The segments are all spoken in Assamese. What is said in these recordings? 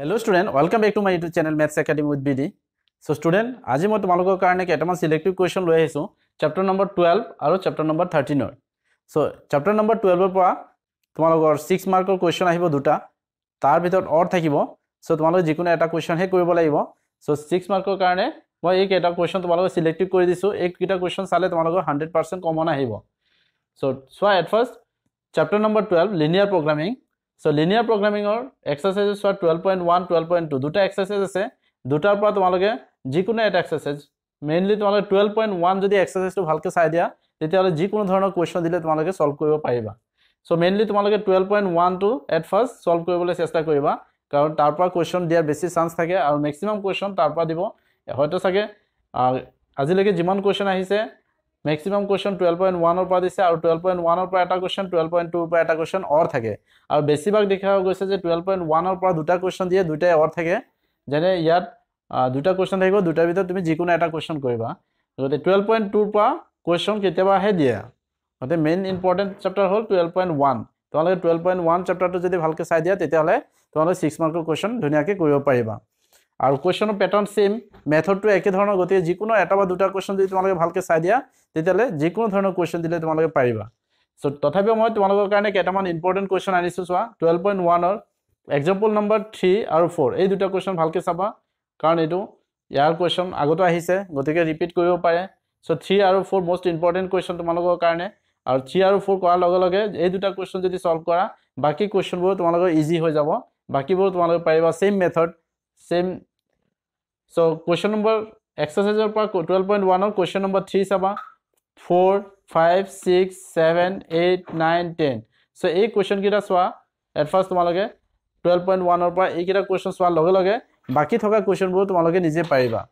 hello' student welcome back to my YouTube channel maths academy with B D so' student আজি মই তোমালোকৰ কাৰণে কেইটামান ছিলেক্টিভ কুৱেশ্যন লৈ আহিছোঁ চেপ্টাৰ নম্বৰ টুৱেল্ভ আৰু চেপ্টাৰ নম্বৰ থাৰ্টিনৰ চ' চেপ্টাৰ নম্বৰ টুৱেল্ভৰ পৰা তোমালোকৰ ছিক্স মাৰ্কৰ কুৱেশ্যন আহিব দুটা তাৰ ভিতৰত অৰ থাকিব চ' তোমালোকে যিকোনো এটা কুৱেশ্যনহে কৰিব লাগিব চ' ছিক্স মাৰ্কৰ কাৰণে মই এইকেইটা কুৱেশ্যন তোমালোকে ছিলেক্টিভ কৰি দিছোঁ এইকেইটা কুৱেশ্যন চালে তোমালোকৰ হাণ্ড্ৰেড পাৰ্চেণ্ট কমন আহিব চ' চোৱা at first chapter number twelve linear programming so linear প্রোগ্রামিংর exercise twelve point one twelve point two দুটা এক্সারসাইজ আছে দুটারপর তোমালে যিকো একটা এক্সারসাইজ মেইনলি তোমালে টুয়েলভ পয়েন্ট ওয়ান যদি এক্সারসাইজটা ভালকে চাই দিয়া যিকো ধরনের কোয়েশন দিলে তোমালে সল্ভ করব পারিবা সো মেইনলি তোমালে টুয়েলভ পয়েন্ট ওয়ানটো এট ফার্স্ট সল্ভ করবলে চেষ্টা করবা কারণ তারপর কোয়েশন দিয়ার বেশি চান্স থাকে আর ম্যাক্সিমাম কোয়েশন তারপর দিব হয়তো সাগে আজিলেক যান কোয়েশন আছে মেক্সিমাম কুৱেশ্যন টুৱেল্ভ পইণ্ট ওৱানৰ পৰা দিছে আৰু টুৱেল্ভ পইণ্ট ওৱানৰ পৰা এটা কুৱেশ্যন টুৱেল্ভ পইণ্ট টুৰ পৰা এটা কুৱেশ্যন অৰ থাকে আৰু বেছিভাগ দেখা গৈছে যে টুৱেল্ভ পইণ্ট ওৱানৰ পৰা দুটা কুৱেশ্যন দিয়ে দুটাই অৰ থাকে যেনে ইয়াত দুটা কুৱেশ্যন থাকিব দুটাৰ ভিতৰত তুমি যিকোনো এটা কুৱেশ্যন কৰিবা গতিকে টুৱেল্ভ পইণ্ট টুৰ পৰা কুৱেশ্যন কেতিয়াবাহে দিয়ে গতিকে মেইন ইম্পৰ্টেণ্ট চেপ্টাৰ হ'ল টুৱেল্ভ পইণ্ট ওৱান তোমালোকে টুৱেল্ভ পইণ্ট ওৱান চেপ্টাৰটো যদি ভালকৈ চাই দিয়া তেতিয়াহ'লে তোমালোকে ছিক্স মাৰ্কৰ কুৱেশ্যন ধুনীয়াকৈ কৰিব পাৰিবা আৰু কুৱেশ্যনৰ পেটাৰ্ণ ছেইম মেথডটো একেধৰণৰ গতিকে যিকোনো এটা বা দুটা কুৱেশ্যন যদি তোমালোকে ভালকৈ চাই দিয়া তেতিয়াহ'লে যিকোনো ধৰণৰ কুৱেশ্যন দিলে তোমালোকে পাৰিবা চ' তথাপিও মই তোমালোকৰ কাৰণে কেইটামান ইম্পৰ্টেণ্ট কুৱেশ্যন আনিছোঁ চোৱা টুৱেল্ভ পইণ্ট ওৱানৰ এক্সাম্পল নম্বৰ থ্ৰী আৰু ফ'ৰ এই দুটা কুৱেশ্যন ভালকৈ চাবা কাৰণ এইটো ইয়াৰ কুৱেশ্যন আগতো আহিছে গতিকে ৰিপিট কৰিব পাৰে চ' থ্ৰী আৰু ফ'ৰ মষ্ট ইম্পৰ্টেণ্ট কুৱেশ্যন তোমালোকৰ কাৰণে আৰু থ্ৰী আৰু ফ'ৰ কৰাৰ লগে লগে এই দুটা কুৱেশ্যন যদি ছল্ভ কৰা বাকী কুৱেশ্যনবোৰো তোমালোকৰ ইজি হৈ যাব বাকীবোৰো তোমালোকে পাৰিবা same method same so' question number এক্সাৰচাইজৰ পৰা টুৱেল্ভ পইণ্ট ওৱানৰ কুৱেশ্যন নম্বৰ থ্ৰী চাবা four five six seven eight nine ten so' এই কুৱেশ্যনকেইটা চোৱা এডভাৰ্ছ তোমালোকে টুৱেল্ভ পইণ্ট ওৱানৰ পৰা এইকেইটা কুৱেশ্যন চোৱাৰ লগে লগে বাকী থকা কুৱেশ্যনবোৰ তোমালোকে নিজে পাৰিবা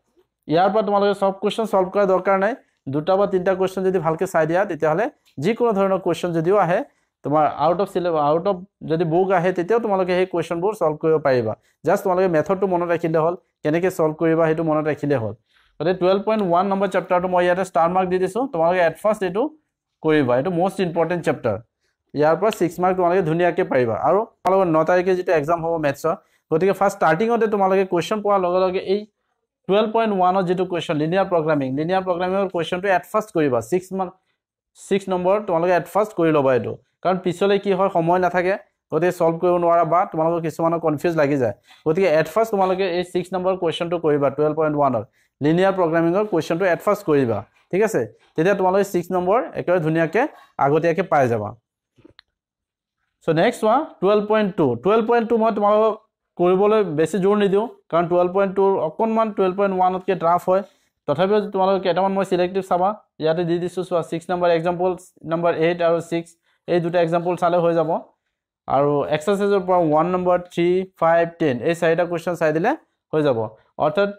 ইয়াৰ পৰা তোমালোকে চব কুৱেশ্যন চল্ভ কৰাৰ দৰকাৰ নাই দুটা বা তিনিটা কুৱেশ্যন যদি ভালকৈ চাই দিয়া তেতিয়াহ'লে যিকোনো ধৰণৰ কুৱেশ্যন যদিও আহে তোমাৰ out of syllabus out of যদি বুক আহে তেতিয়াও তোমালোকে সেই কুৱেশ্যনবোৰ ছল্ভ কৰিব পাৰিবা জাষ্ট তোমালোকে মেথডটো মনত ৰাখিলে হ'ল কেনেকৈ ছল্ভ কৰিবা সেইটো মনত ৰাখিলে হ'ল গতিকে টুৱেল্ভ পইণ্ট ওৱান নম্বৰ চেপ্টাৰটো মই ইয়াতে ষ্টাৰ মাৰ্ক দি দিছোঁ তোমালোকে এট ফাৰ্ষ্ট এইটো কৰিবা এইটো মষ্ট ইম্পৰ্টেণ্ট চেপ্টাৰ ইয়াৰ পৰা ছিক্স মাৰ্ক তোমালোকে ধুনীয়াকৈ পাৰিবা আৰু তোমালোকৰ ন তাৰিখে যেতিয়া এক্সাম হ'ব মেথছৰ গতিকে ফাৰ্ষ্ট ষ্টাৰ্টিঙতে তোমালোকে কুৱেশ্যন পোৱাৰ লগে লগে এই টুৱেল্ভ পইণ্ট ওৱানৰ যিটো কুৱেশ্যন লিনিয়াৰ প্ৰগ্ৰামিং লিনিয়াৰ প্ৰগ্ৰামিঙৰ কুৱেশ্যনটো এট ফাৰ্ষ্ট কৰিবা ছিক্স মাৰ্ক ছিক্স নম্বৰ তোমালোকে এডভাষ্ট কৰি ল'বা এইটো কাৰণ পিছলৈ কি হয় সময় নাথাকে গতিকে ছল্ভ কৰিব নোৱাৰা বা তোমালোকৰ কিছুমানৰ কনফিউজ লাগি যায় গতিকে এডভাষ্ট তোমালোকে এই ছিক্স নম্বৰ কুৱেশ্যনটো কৰিবা টুৱেল্ভ পইণ্ট ওৱানত লিনিয়াৰ প্ৰগ্ৰামিঙৰ কুৱেশ্যনটো এডভাষ্ট কৰিবা ঠিক আছে তেতিয়া তোমালোকে ছিক্স নম্বৰ একেবাৰে ধুনীয়াকৈ আগতীয়াকৈ পাই যাবা চ' নেক্সট চোৱা twelve point two twelve point two মই তোমালোকক কৰিবলৈ বেছি জোৰ নিদিওঁ কাৰণ টুৱেল্ভ পইণ্ট টুৰ অকণমান টুৱেল্ভ পইণ্ট ওৱানতকৈ ড্ৰাফ হয় তথাপিও তোমালোকে কেইটামান মই চিলেক্টিভ চাবা ইয়াতে দি দিছোঁ চোৱা six number example number eight আৰু ছিক্স এই দুটা এক্সাম্পল চালে হৈ যাব আৰু এক্সাৰচাইজৰ পৰা one number three five ten এই চাৰিটা কুৱেশ্যন চাই দিলে হৈ যাব অৰ্থাৎ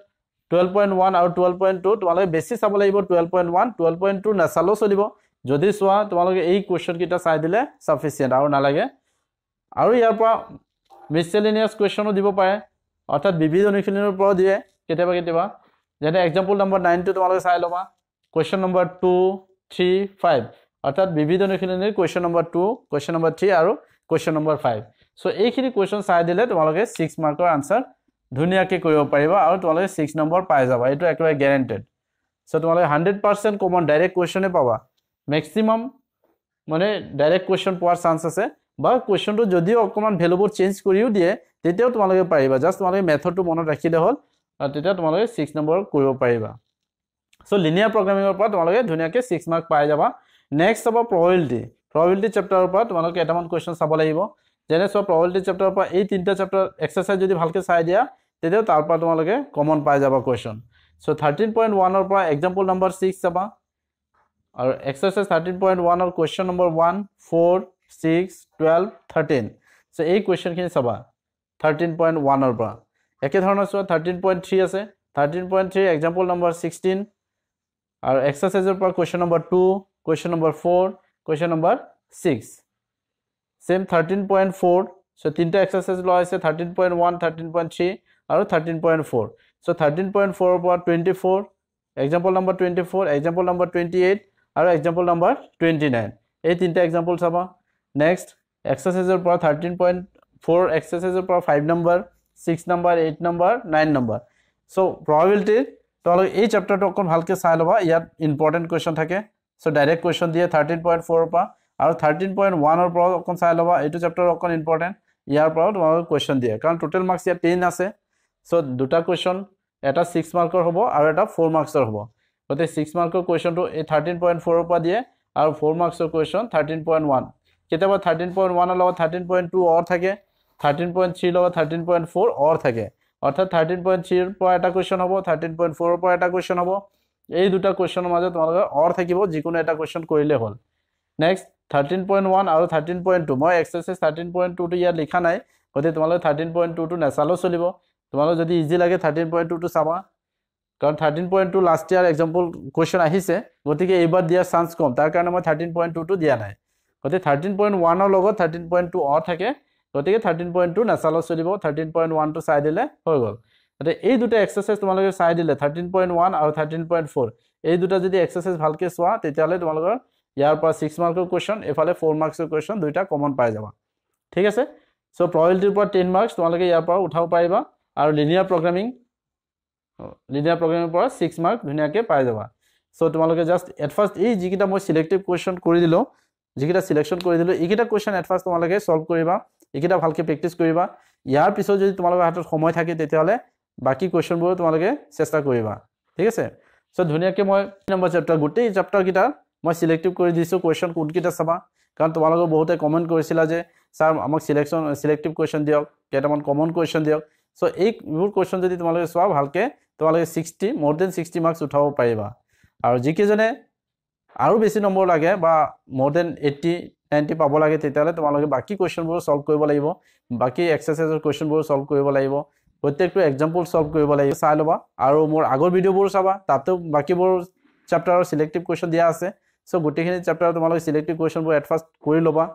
টুৱেল্ভ পইণ্ট ওৱান আৰু টুৱেল্ভ পইণ্ট টু তোমালোকে বেছি চাব লাগিব twelve point one twelve point two নাচালেও চলিব যদি চোৱা তোমালোকে এই কুৱেশ্যনকেইটা চাই দিলে চাফিচিয়েণ্ট আৰু নালাগে আৰু ইয়াৰ পৰা মিছেলিনিয়াছ কুৱেশ্যনো দিব পাৰে অৰ্থাৎ বিবিধ অনুশীলনৰ পৰাও দিয়ে কেতিয়াবা কেতিয়াবা যেনে এক্সাম্পল নম্বৰ নাইনটো তোমালোকে চাই ল'বা question number two three five অৰ্থাৎ বিবিধ অনুশীলনীৰ question number two question number three আৰু কুৱেশ্যন নম্বৰ ফাইভ চ' এইখিনি কুৱেশ্যন চাই দিলে তোমালোকে ছিক্স মাৰ্কৰ আনচাৰ ধুনীয়াকৈ কৰিব পাৰিবা আৰু তোমালোকে ছিক্স নম্বৰ পাই যাবা এইটো একেবাৰে গেৰেণ্টেড চ' তোমালোকে হাণ্ড্ৰেড পাৰ্চেণ্ট কমন ডাইৰেক্ট কুৱেশ্যনে পাবা মেক্সিমাম মানে ডাইৰেক্ট কুৱেশ্যন পোৱাৰ চান্স আছে বা কুৱেশ্যনটো যদিও অকণমান ভেলুবোৰ চেঞ্জ কৰিও দিয়ে তেতিয়াও তোমালোকে পাৰিবা জাষ্ট তোমালোকে মেথডটো মনত ৰাখিলে হ'ল আৰু তেতিয়া তোমালোকে ছিক্স নম্বৰ কৰিব পাৰিবা চ' লিনিয়াৰ প্ৰগ্ৰেমিঙৰ পৰা তোমালোকে ধুনীয়াকৈ ছিক্স মাৰ্ক পাই যাবা নেক্সট হ'ব প্ৰবিলিটি প্ৰবেলিটি চেপ্টাৰৰ পৰা তোমালোকে এটামান কুৱেশ্যন চাব লাগিব যেনে চোৱা প্ৰবেলিটি চেপ্টাৰৰ পৰা এই তিনিটা চেপ্টাৰ এক্সাৰচাইজ যদি ভালকৈ চাই দিয়া তেতিয়া তাৰ পৰা তোমালোকে কমন পাই যাবা কুৱেশ্যন চ' থাৰ্টিন পইণ্ট ওৱানৰ পৰা এক্সাম্পল নম্বৰ ছিক্স চাবা আৰু এক্সাৰচাইজ থাৰ্টিন পইণ্ট ওৱানৰ question number one four six twelve thirteen so' এই কুৱেশ্যনখিনি চাবা থাৰ্টিন পইণ্ট ওৱানৰ পৰা একেধৰণৰ চোৱা থাৰ্টিন পইণ্ট থ্ৰী আছে thirteen point three example number sixteen আৰু এক্সাৰচাইজৰ পৰা question number two question number four question number six same thirteen point four so' তিনিটা এক্সাৰচাইজ লোৱা হৈছে thirteen point one thirteen point three আৰু thirteen point four so' thirteen point ফ'ৰৰ পৰা twenty four example number twenty four example number twenty eight আৰু এক্সাম্পল নম্বৰ টুৱেণ্টি নাইন এই তিনিটা এক্সাম্পল চাবা নেক্সট এক্সাৰচাইজৰ পৰা থাৰ্টিন পইণ্ট ফ'ৰ এক্সাৰচাইজৰ পৰা five number six number eight number nine number so' প্ৰবেবিলিটিত তোমালোকে এই চেপ্টাৰটো অকণ ভালকৈ চাই ল'বা ইয়াত ইম্পৰ্টেণ্ট কুৱেশ্যন থাকে চ' ডাইৰেক্ট কুৱেশ্যন দিয়ে থাৰ্টিন পইণ্ট ফ'ৰৰ পৰা আৰু থাৰ্টিন পইণ্ট ওৱানৰ পৰাও অকণ চাই ল'বা এইটো চেপ্টাৰ অকণ ইম্পৰ্টেণ্ট ইয়াৰ পৰাও তোমালোকে কুৱেশ্যন দিয়ে কাৰণ টোটেল মাৰ্কছ ইয়াত টেন আছে চ' দুটা কুৱেশ্যন এটা ছিক্স মাৰ্কৰ হ'ব আৰু এটা ফ'ৰ মাৰ্কছৰ হ'ব গতিকে ছিক্স মাৰ্কৰ কুৱেশ্যনটো এই থাৰ্টিন পইণ্ট ফ'ৰৰ পৰা দিয়ে আৰু ফ'ৰ মাৰ্কছৰ কুৱেশ্যন থাৰ্টিন পইণ্ট ওৱান কেতিয়াবা থাৰ্টিন পইণ্ট ওৱানৰ লগত থাৰ্টিন পইণ্ট টু অ থাকে থাৰ্টিন পইণ্ট থ্ৰীৰ লগত থাৰ্টিন পইণ্ট ফ'ৰ অৰ থাকে অৰ্থাৎ থাৰ্টিন পইণ্ট থ্ৰীৰ পৰা এটা কুৱেশ্যন হ'ব থাৰ্টিন পইণ্ট ফ'ৰৰ পৰা এটা কুৱেশ্যন হ'ব এই দুটা কুৱেশ্যনৰ মাজত তোমালোকে অৰ থাকিব যিকোনো এটা কুৱেশ্যন কৰিলে হ'ল নেক্সট থাৰ্টিন পইণ্ট ওৱান আৰু থাৰ্টিন পইণ্ট টু মই এক্সাৰচাইজ থাৰ্টিন পইণ্ট টুটো ইয়াত লিখা নাই গতিকে তোমালোকে থাৰ্টিন পইণ্ট টুটো নেচালেও চলিব তোমালোক যদি ইজি লাগে থাৰ্টিন পইণ্ট টুটো চাবা কাৰণ thirteen point two last year example question আহিছে গতিকে এইবাৰ দিয়াৰ চান্স কম তাৰ কাৰণে মই থাৰ্টিন পইণ্ট টুটো দিয়া নাই গতিকে থাৰ্টিন পইণ্ট ওৱানৰ লগত থাৰ্টিন পইণ্ট টু অ থাকে গতিকে থাৰ্টিন পইণ্ট টু নেচাৰেলত চলিব থাৰ্টিন পইণ্ট ওৱানটো চাই দিলে হৈ গ'ল গতিকে এই দুটা এক্সাৰচাইজ তোমালোকে চাই দিলে থাৰ্টিন পইণ্ট ওৱান আৰু থাৰ্টিন পইণ্ট ফ'ৰ এই দুটা যদি এক্সাৰচাইজ ভালকৈ চোৱা তেতিয়াহ'লে তোমালোকৰ ইয়াৰ পৰা ছিক্স মাৰ্কৰ কুৱেশ্যন এইফালে ফ'ৰ মাৰ্কছৰ কুৱেশ্যন দুইটা কমন পাই যাবা ঠিক আছে চ' প্ৰবেলিটিৰ পৰা টেন মাৰ্কছ তোমালোকে ইয়াৰ পৰা উঠাব পাৰিবা আৰু লিনিয়াৰ প্ৰগ্ৰেমিং লিনিয়াৰ প্ৰগ্ৰামিঙৰ পৰা ছিক্স মাৰ্ক ধুনীয়াকৈ পাই যাবা চ' তোমালোকে জাষ্ট এট ফাৰ্ষ্ট এই যিকেইটা মই চিলেক্টিভ কুৱেশ্যন কৰি দিলোঁ যিকেইটা চিলেকশ্যন কৰি দিলোঁ এইকেইটা কুৱেশ্যন এট ফাৰ্ষ্ট তোমালোকে ছল্ভ কৰিবা এইকেইটা ভালকৈ প্ৰেক্টিছ কৰিবা ইয়াৰ পিছত যদি তোমালোকৰ হাতত সময় থাকে তেতিয়াহ'লে বাকী কুৱেশ্যনবোৰো তোমালোকে চেষ্টা কৰিবা ঠিক আছে চ' ধুনীয়াকৈ মই নম্বৰ চেপ্টাৰ গোটেই চেপ্টাৰকেইটা মই চিলেক্টিভ কৰি দিছোঁ কুৱেশ্যন কোনকেইটা চাবা কাৰণ তোমালোকৰ বহুতে কমেণ্ট কৰিছিলা যে ছাৰ আমাক চিলেকশ্যন চিলেক্টিভ কুৱেশ্যন দিয়ক কেইটামান কমন কুৱেশ্যন দিয়ক চ' এইবোৰ কুৱেশ্যন যদি তোমালোকে চোৱা ভালকৈ তোমালোকে ছিক্সটি মোৰ দেন ছিক্সটি মাৰ্কছ উঠাব পাৰিবা আৰু যিকেইজনে আৰু বেছি নম্বৰ লাগে বা মোৰ দেন এইট্টি এণ্টি পাব লাগে তেতিয়াহ'লে তোমালোকে বাকী কুৱেশ্যনবোৰ চল্ভ কৰিব লাগিব বাকী এক্সাৰচাইজৰ কুৱেশ্যনবোৰ চল্ভ কৰিব লাগিব প্ৰত্যেকটো এক্সাম্পল চল্ভ কৰিব লাগিব চাই ল'বা আৰু মোৰ আগৰ ভিডিঅ'বোৰ চাবা তাতো বাকীবোৰ চেপ্টাৰৰ চিলেক্টিভ কুৱেশ্যন দিয়া আছে চ' গোটেইখিনি চেপ্টাৰ তোমালোকে চিলেক্টিভ কুৱেশ্যনবোৰ এডভাষ্ট কৰি ল'বা